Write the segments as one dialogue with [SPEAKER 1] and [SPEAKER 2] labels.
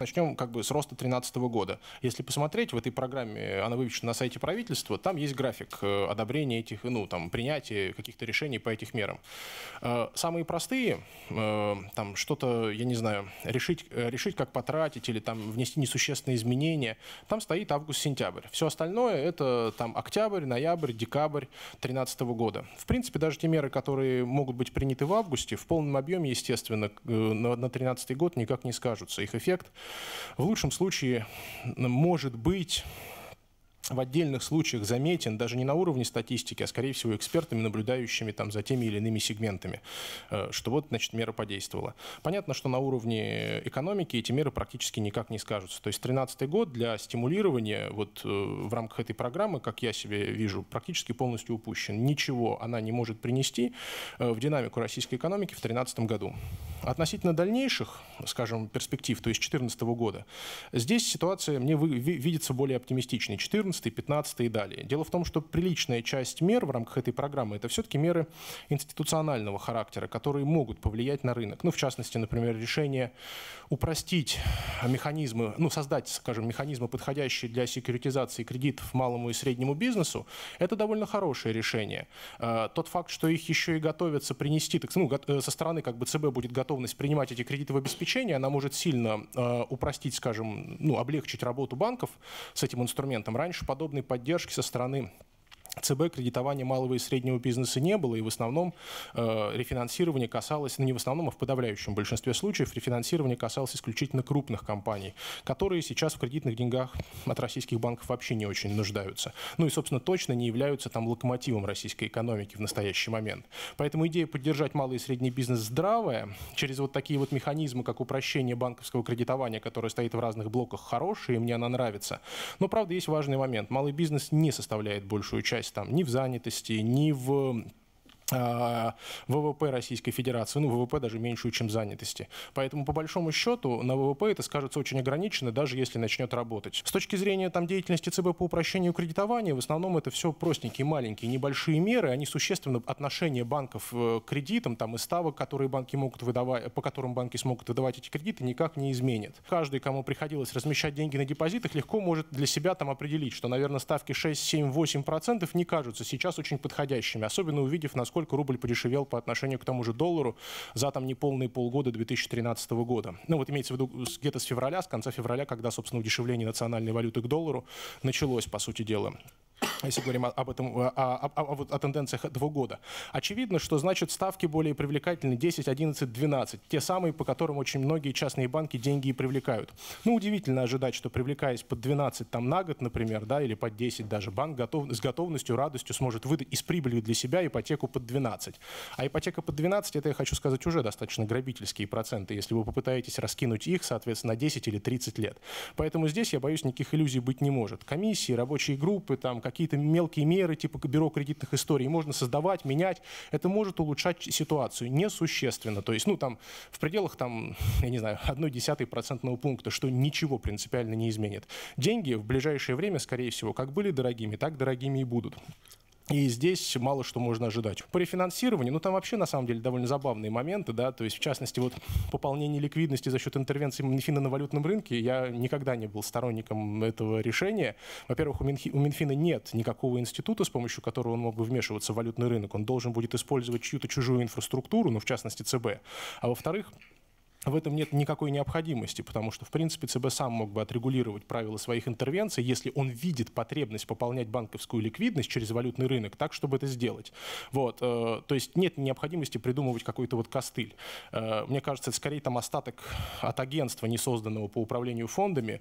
[SPEAKER 1] Начнем как бы с роста 2013 года. Если посмотреть, в этой программе, она вывешена на сайте правительства, там есть график э, одобрения этих, ну, там, принятия каких-то решений по этих мерам. Э, самые простые, э, там, что-то, я не знаю, решить, решить, как потратить или там внести несущественные изменения, там стоит август-сентябрь. Все остальное – это там октябрь, ноябрь, декабрь 2013 года. В принципе, даже те меры, которые могут быть приняты в августе, в полном объеме, естественно, на 2013 год никак не скажутся. Их эффект в лучшем случае, может быть, в отдельных случаях заметен даже не на уровне статистики, а, скорее всего, экспертами, наблюдающими там за теми или иными сегментами, э, что вот, значит, мера подействовала. Понятно, что на уровне экономики эти меры практически никак не скажутся. То есть 2013 год для стимулирования вот э, в рамках этой программы, как я себе вижу, практически полностью упущен. Ничего она не может принести э, в динамику российской экономики в 2013 году. Относительно дальнейших, скажем, перспектив, то есть 2014 года, здесь ситуация мне видится более оптимистичной. 14 14, 15 и далее. Дело в том, что приличная часть мер в рамках этой программы это все-таки меры институционального характера, которые могут повлиять на рынок. Ну, в частности, например, решение упростить механизмы, ну, создать, скажем, механизмы, подходящие для секьюритизации кредитов малому и среднему бизнесу, это довольно хорошее решение. А, тот факт, что их еще и готовятся принести, так, ну, э, со стороны как бы ЦБ будет готовность принимать эти кредиты в обеспечение, она может сильно а, упростить, скажем, ну, облегчить работу банков с этим инструментом. Раньше подобной поддержки со стороны ЦБ кредитования малого и среднего бизнеса не было, и в основном э, рефинансирование касалось, ну не в основном, а в подавляющем большинстве случаев рефинансирование касалось исключительно крупных компаний, которые сейчас в кредитных деньгах от российских банков вообще не очень нуждаются. Ну и, собственно, точно не являются там локомотивом российской экономики в настоящий момент. Поэтому идея поддержать малый и средний бизнес здравая через вот такие вот механизмы, как упрощение банковского кредитования, которое стоит в разных блоках, хорошая, и мне она нравится. Но, правда, есть важный момент. Малый бизнес не составляет большую часть часть там ни в занятости, ни в а, ВВП Российской Федерации, ну, ВВП даже меньшую, чем занятости. Поэтому, по большому счету, на ВВП это скажется очень ограниченно, даже если начнет работать. С точки зрения там, деятельности ЦБ по упрощению кредитования, в основном это все простенькие, маленькие, небольшие меры, они существенно отношение банков э, к кредитам там, и ставок, которые банки могут выдавать, по которым банки смогут выдавать эти кредиты, никак не изменят. Каждый, кому приходилось размещать деньги на депозитах, легко может для себя там определить, что, наверное, ставки 6, 7, 8% не кажутся сейчас очень подходящими, особенно увидев, насколько насколько рубль подешевел по отношению к тому же доллару за там неполные полгода 2013 года. Ну вот имеется в виду где-то с февраля, с конца февраля, когда, собственно, удешевление национальной валюты к доллару началось, по сути дела если говорим об этом, о, о, о, о тенденциях этого года. Очевидно, что значит ставки более привлекательны 10, 11, 12, те самые, по которым очень многие частные банки деньги и привлекают. Ну, удивительно ожидать, что привлекаясь под 12 там на год, например, да, или под 10 даже, банк готов, с готовностью, радостью сможет выдать из прибыли для себя ипотеку под 12. А ипотека под 12, это, я хочу сказать, уже достаточно грабительские проценты, если вы попытаетесь раскинуть их, соответственно, на 10 или 30 лет. Поэтому здесь, я боюсь, никаких иллюзий быть не может. Комиссии, рабочие группы, там какие какие-то мелкие меры, типа бюро кредитных историй, можно создавать, менять. Это может улучшать ситуацию несущественно. То есть, ну, там, в пределах, там, я не знаю, одной десятой процентного пункта, что ничего принципиально не изменит. Деньги в ближайшее время, скорее всего, как были дорогими, так дорогими и будут. И здесь мало что можно ожидать. По рефинансированию, ну там вообще на самом деле довольно забавные моменты, да, то есть в частности вот пополнение ликвидности за счет интервенции Минфина на валютном рынке, я никогда не был сторонником этого решения. Во-первых, у, Минхи, у Минфина нет никакого института, с помощью которого он мог бы вмешиваться в валютный рынок, он должен будет использовать чью-то чужую инфраструктуру, ну в частности ЦБ. А во-вторых, в этом нет никакой необходимости, потому что, в принципе, ЦБ сам мог бы отрегулировать правила своих интервенций, если он видит потребность пополнять банковскую ликвидность через валютный рынок так, чтобы это сделать. Вот, э, то есть нет необходимости придумывать какой-то вот костыль. Э, мне кажется, это скорее там остаток от агентства, не созданного по управлению фондами,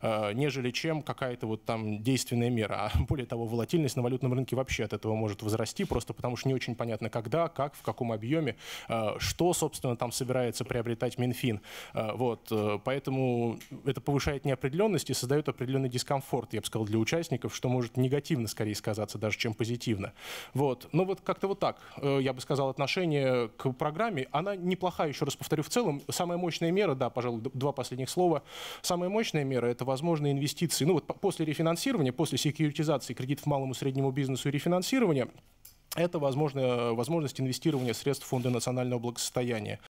[SPEAKER 1] э, нежели чем какая-то вот там действенная мера. А более того, волатильность на валютном рынке вообще от этого может возрасти, просто потому что не очень понятно, когда, как, в каком объеме, что, собственно, там собирается приобретать делать Минфин. Э, вот. Э, поэтому это повышает неопределенность и создает определенный дискомфорт, я бы сказал, для участников, что может негативно скорее сказаться даже, чем позитивно. Вот. Но ну вот как-то вот так, э, я бы сказал, отношение к программе. Она неплохая, еще раз повторю, в целом. Самая мощная мера, да, пожалуй, два последних слова. Самая мощная мера – это возможные инвестиции. Ну вот после рефинансирования, после секьюритизации кредитов малому и среднему бизнесу и рефинансирования, это возможно, возможность инвестирования средств Фонда национального благосостояния.